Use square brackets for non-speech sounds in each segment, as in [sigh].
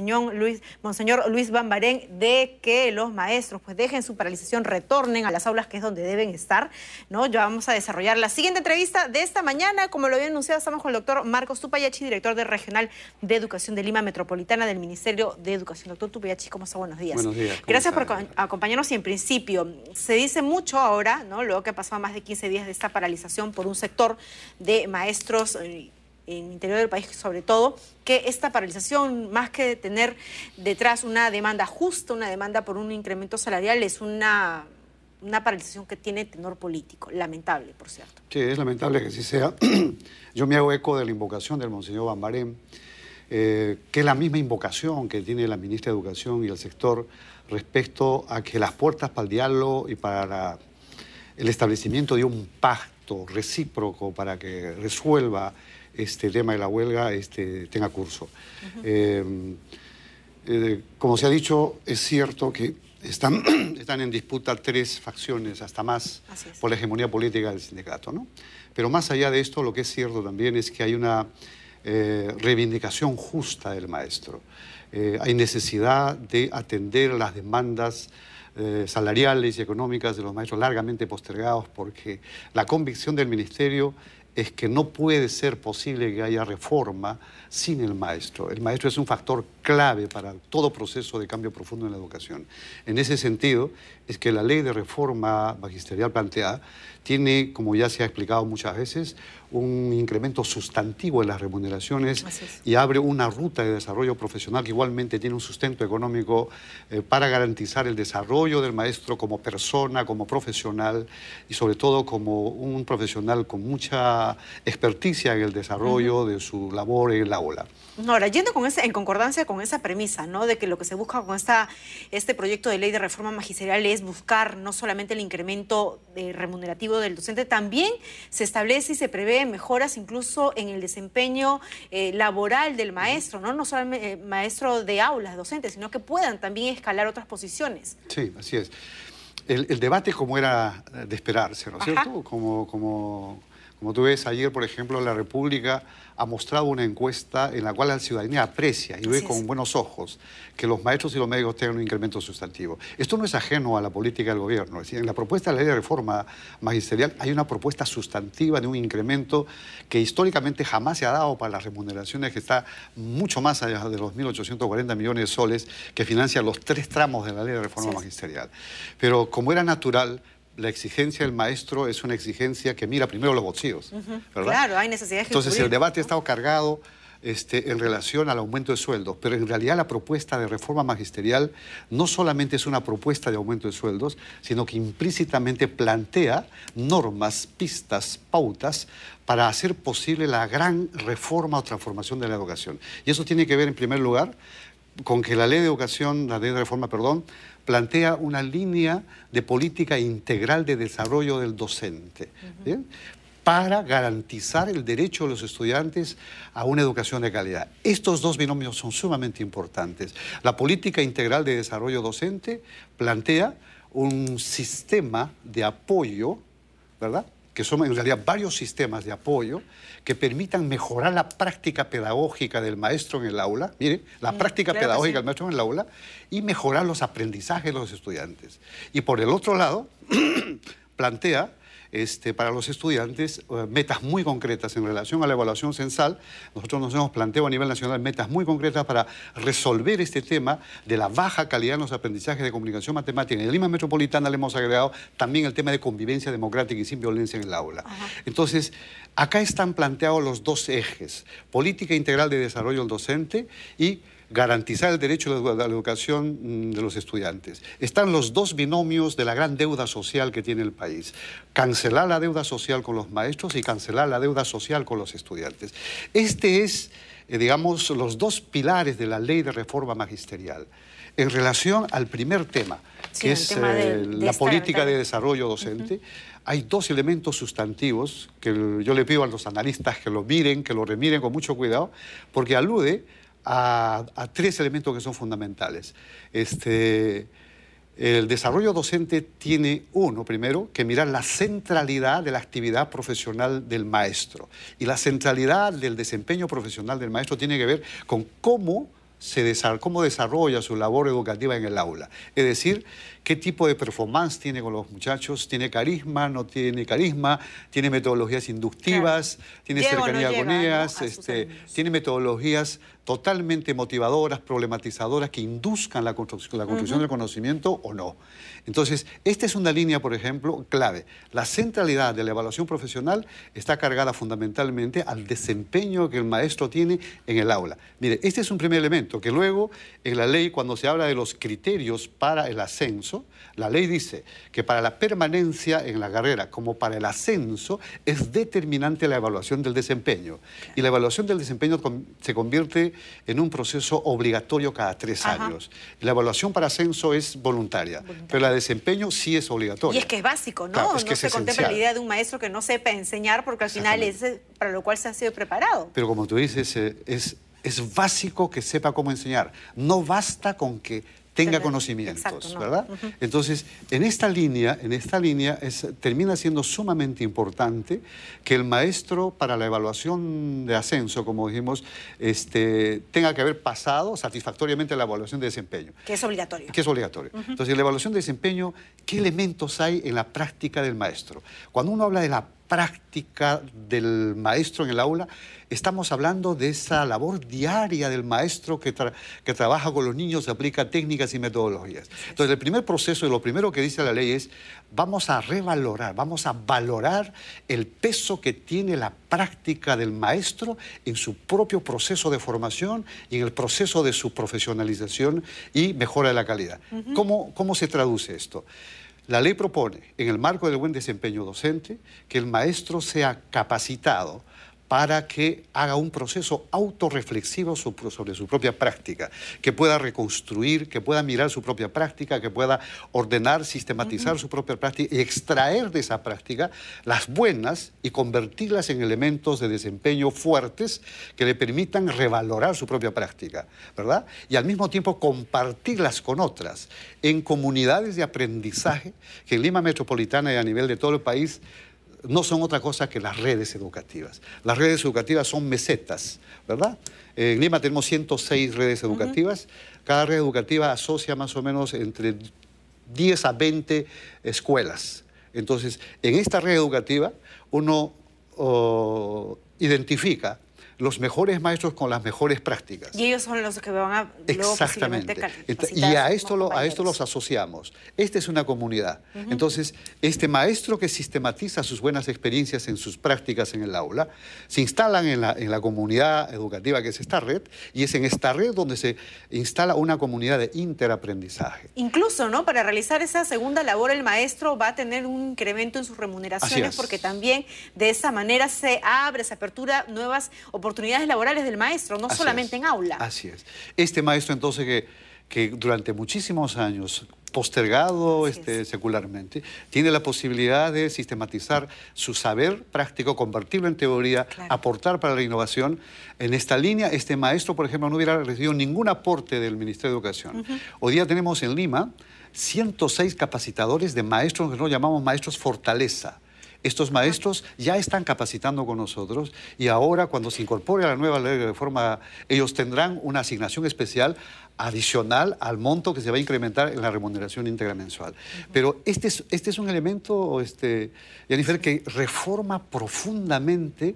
Luis, Monseñor Luis Bambarén de que los maestros pues dejen su paralización, retornen a las aulas que es donde deben estar, ¿no? Ya vamos a desarrollar la siguiente entrevista de esta mañana, como lo había anunciado, estamos con el doctor Marcos Tupayachi, director de Regional de Educación de Lima Metropolitana del Ministerio de Educación. Doctor Tupayachi, ¿cómo está? Buenos días. Buenos días. Gracias por acompañarnos y en principio, se dice mucho ahora, ¿no? Luego que ha pasado más de 15 días de esta paralización por un sector de maestros eh, en el interior del país sobre todo, que esta paralización, más que tener detrás una demanda justa, una demanda por un incremento salarial, es una, una paralización que tiene tenor político. Lamentable, por cierto. Sí, es lamentable que así sea. [clears throat] Yo me hago eco de la invocación del Monseñor Bambarén, eh, que es la misma invocación que tiene la ministra de Educación y el sector respecto a que las puertas para el diálogo y para el establecimiento de un pacto recíproco para que resuelva este tema de la huelga este, tenga curso. Eh, eh, como se ha dicho, es cierto que están, [clears throat] están en disputa tres facciones, hasta más, por la hegemonía política del sindicato. Pero más allá de esto, lo que es cierto también es que hay una eh, reivindicación justa del maestro. hay necesidad de atender las demandas salariales y económicas de los maestros largamente postergados porque la convicción del ministerio es que no puede ser posible que haya reforma sin el maestro. El maestro es un factor clave para todo proceso de cambio profundo en la educación. En ese sentido, es que la ley de reforma magisterial planteada tiene, como ya se ha explicado muchas veces, un incremento sustantivo en las remuneraciones y abre una ruta de desarrollo profesional que igualmente tiene un sustento económico eh, para garantizar el desarrollo del maestro como persona, como profesional y sobre todo como un profesional con mucha experticia en el desarrollo de su labor en la ola. Ahora, yendo con ese, en concordancia con esa premisa, ¿no? De que lo que se busca con esta, este proyecto de ley de reforma magisterial es buscar no solamente el incremento eh, remunerativo del docente, también se establece y se prevé mejoras incluso en el desempeño eh, laboral del maestro, ¿no? No solo eh, maestro de aulas, docentes, sino que puedan también escalar otras posiciones. Sí, así es. El, el debate como era de esperarse, ¿no es cierto? Como, como, como tú ves, ayer, por ejemplo, la República ha mostrado una encuesta en la cual la ciudadanía aprecia y ve con buenos ojos que los maestros y los médicos tengan un incremento sustantivo. Esto no es ajeno a la política del gobierno. en la propuesta de la ley de reforma magisterial hay una propuesta sustantiva de un incremento que históricamente jamás se ha dado para las remuneraciones, que está mucho más allá de los 1.840 millones de soles que financian los tres tramos de la ley de reforma magisterial. Pero como era natural, la exigencia del maestro es una exigencia que mira primero los bolsillos. Claro, hay necesidad de Entonces, el debate ha estado cargado este, en relación al aumento de sueldos, pero en realidad la propuesta de reforma magisterial no solamente es una propuesta de aumento de sueldos, sino que implícitamente plantea normas, pistas, pautas para hacer posible la gran reforma o transformación de la educación. Y eso tiene que ver, en primer lugar, con que la ley de educación, la ley de reforma, perdón, plantea una línea de política integral de desarrollo del docente. para garantizar el derecho de los estudiantes a una educación de calidad. Estos dos binomios son sumamente importantes. La política integral de desarrollo docente plantea un sistema de apoyo, ¿verdad? que son en realidad varios sistemas de apoyo que permitan mejorar la práctica pedagógica del maestro en el aula, miren, la mm, práctica pedagógica del maestro en el aula, y mejorar los aprendizajes de los estudiantes. Y por el otro lado, [clears throat] plantea este, para los estudiantes eh, metas muy concretas en relación a la evaluación censal. Nosotros nos hemos planteado a nivel nacional metas muy concretas para resolver este tema de la baja calidad en los aprendizajes de comunicación matemática. En el Lima Metropolitana le hemos agregado también el tema de convivencia democrática y sin violencia en el aula. Entonces, acá están planteados los dos ejes, política integral de desarrollo del docente y garantizar el derecho a la educación mm, de los estudiantes. Están los dos binomios de la gran deuda social que tiene el país. Cancelar la deuda social con los maestros y cancelar la deuda social con los estudiantes. Este es, eh, digamos, los dos pilares de la ley de reforma magisterial. En relación al primer tema, que es eh, la política de desarrollo docente, hay dos elementos sustantivos que yo le pido a los analistas que lo miren, que lo remiren con mucho cuidado, porque alude a, tres elementos que son fundamentales. Este, el desarrollo docente tiene uno, primero, que mirar la centralidad de la actividad profesional del maestro. Y la centralidad del desempeño profesional del maestro tiene que ver con cómo, se desarrolla, cómo desarrolla su labor educativa en el aula. Es decir, qué tipo de performance tiene con los muchachos, tiene carisma, no tiene carisma, tiene metodologías inductivas, tiene cercanía con ellas, este, tiene metodologías totalmente motivadoras, problematizadoras, que induzcan la, construcción, del conocimiento o no. Entonces, esta es una línea, por ejemplo, clave. La centralidad de la evaluación profesional está cargada fundamentalmente al desempeño que el maestro tiene en el aula. Mire, este es un primer elemento que luego en la ley, cuando se habla de los criterios para el ascenso, la ley dice que para la permanencia en la carrera como para el ascenso es determinante la evaluación del desempeño. Y la evaluación del desempeño se convierte en un proceso obligatorio cada tres años. La evaluación para ascenso es voluntaria, pero la de desempeño sí es obligatoria. Y es que es básico, ¿no? no se contempla la idea de un maestro que no sepa enseñar porque al final es para lo cual se ha sido preparado. Pero como tú dices, eh, es básico que sepa cómo enseñar. No basta con que tenga conocimientos, ¿verdad? Entonces, en esta línea, en esta línea termina siendo sumamente importante que el maestro para la evaluación de ascenso, como dijimos, este, tenga que haber pasado satisfactoriamente la evaluación de desempeño. Que es obligatorio. Que es obligatorio. Entonces, en la evaluación de desempeño, ¿qué elementos hay en la práctica del maestro? Cuando uno habla de la práctica del maestro en el aula, estamos hablando de esa labor diaria del maestro que, que trabaja con los niños, se aplica técnicas y metodologías. Entonces, el primer proceso y lo primero que dice la ley es, vamos a revalorar, vamos a valorar el peso que tiene la práctica del maestro en su propio proceso de formación y en el proceso de su profesionalización y mejora de la calidad. ¿Cómo, ¿Cómo se traduce esto? La ley propone, en el marco del buen desempeño docente, que el maestro sea capacitado para que haga un proceso autorreflexivo sobre su propia práctica, que pueda reconstruir, que pueda mirar su propia práctica, que pueda ordenar, sistematizar su propia práctica y extraer de esa práctica las buenas y convertirlas en elementos de desempeño fuertes que le permitan revalorar su propia práctica, ¿verdad? Y al mismo tiempo compartirlas con otras en comunidades de aprendizaje que en Lima Metropolitana y a nivel de todo el país no son otra cosa que las redes educativas. Las redes educativas son mesetas, ¿verdad? En Lima tenemos 106 redes educativas. Cada red educativa asocia más o menos entre 10 a 20 escuelas. Entonces, en esta red educativa uno oh, identifica los mejores maestros con las mejores prácticas. Y ellos son los que van a luego Exactamente. Y a esto, a esto los asociamos. Esta es una comunidad. Entonces, este maestro que sistematiza sus buenas experiencias en sus prácticas en el aula, se instalan en la, en la comunidad educativa que es esta red, y es en esta red donde se instala una comunidad de interaprendizaje. Incluso, ¿no? Para realizar esa segunda labor, el maestro va a tener un incremento en sus remuneraciones, porque también de esa manera se abre, se apertura nuevas oportunidades oportunidades laborales del maestro, no solamente en aula. Así es. Este maestro entonces que, que durante muchísimos años postergado este, secularmente, tiene la posibilidad de sistematizar su saber práctico, convertirlo en teoría, aportar para la innovación. En esta línea, este maestro, por ejemplo, no hubiera recibido ningún aporte del Ministerio de Educación. Hoy día tenemos en Lima 106 capacitadores de maestros que nosotros llamamos maestros fortaleza estos maestros ya están capacitando con nosotros y ahora cuando se incorpore a la nueva ley de reforma, ellos tendrán una asignación especial adicional al monto que se va a incrementar en la remuneración íntegra mensual. Pero este es, este es un elemento, este, Jennifer, que reforma profundamente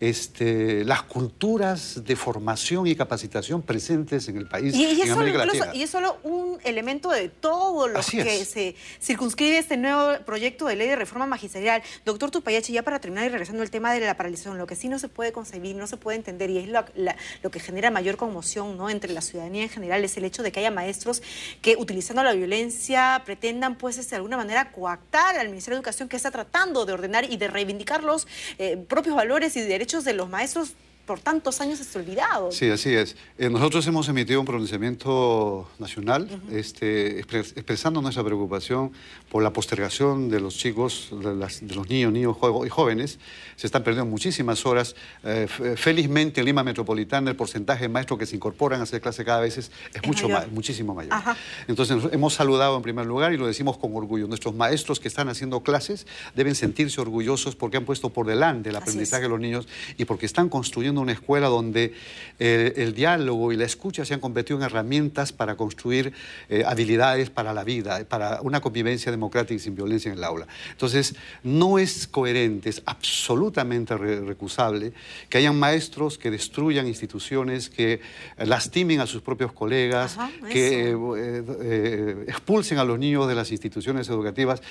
este, las culturas de formación y capacitación presentes en el país. Y, en es, solo, y es solo un elemento de todo lo que se circunscribe este nuevo proyecto de ley de reforma magisterial. Doctor Tupayachi, ya para terminar y regresando al tema de la paralización, lo que sí no se puede concebir, no se puede entender y es lo, que genera mayor conmoción ¿no? entre la ciudadanía en general es el hecho de que haya maestros que utilizando la violencia pretendan pues este, de alguna manera coactar al Ministerio de Educación que está tratando de ordenar y de reivindicar los eh, propios valores y derechos de los maestros por tantos años es olvidado. Sí, así es. Eh, nosotros hemos emitido un pronunciamiento nacional este, expresando nuestra preocupación por la postergación de los chicos, de, los niños, niños y jóvenes. Se están perdiendo muchísimas horas. Eh, eh, felizmente en Lima Metropolitana el porcentaje de maestros que se incorporan a hacer clase cada vez es, mucho mayor. muchísimo mayor. Entonces hemos saludado en primer lugar y lo decimos con orgullo. Nuestros maestros que están haciendo clases deben sentirse orgullosos porque han puesto por delante el aprendizaje de los niños y porque están construyendo una escuela donde eh, el diálogo y la escucha se han convertido en herramientas para construir eh, habilidades para la vida, para una convivencia democrática y sin violencia en el aula. Entonces, no es coherente, es absolutamente recusable que hayan maestros que destruyan instituciones, que lastimen a sus propios colegas, que eh, expulsen a los niños de las instituciones educativas.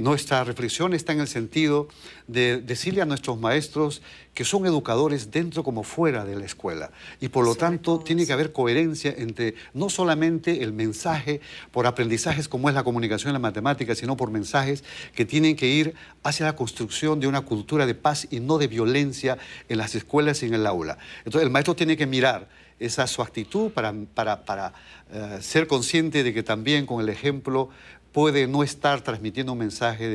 nuestra reflexión está en el sentido de decirle a nuestros maestros que son educadores dentro como fuera de la escuela. Y por lo tanto, tiene que haber coherencia entre no solamente el mensaje por aprendizajes como es la comunicación y la matemática, sino por mensajes que tienen que ir hacia la construcción de una cultura de paz y no de violencia en las escuelas y en el aula. Entonces, el maestro tiene que mirar esa su actitud para, para, eh, ser consciente de que también con el ejemplo puede no estar transmitiendo un mensaje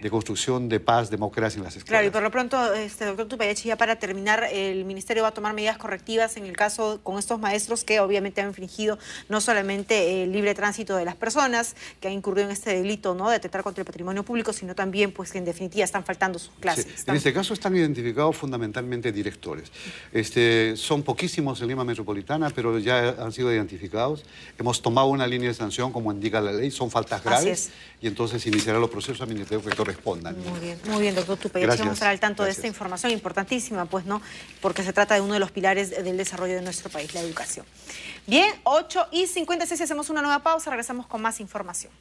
de, construcción de paz, democracia en las escuelas. Claro, y por lo pronto, este, doctor Tupayachi, ya para terminar, el Ministerio va a tomar medidas correctivas en el caso con estos maestros que obviamente han infringido no solamente el libre tránsito de las personas que han incurrido en este delito ¿no? de atentar contra el patrimonio público, sino también pues que en definitiva están faltando sus clases. En este caso están identificados fundamentalmente directores. Este, son poquísimos en Lima Metropolitana, pero ya han sido identificados. Hemos tomado una línea de sanción, como indica la ley, son faltas y entonces iniciará los procesos administrativos que correspondan. Muy bien, muy bien doctor Gracias. Vamos a al tanto de esta información importantísima, pues, ¿no? Porque se trata de uno de los pilares del desarrollo de nuestro país, la educación. Bien, 8 y 56, hacemos una nueva pausa, regresamos con más información.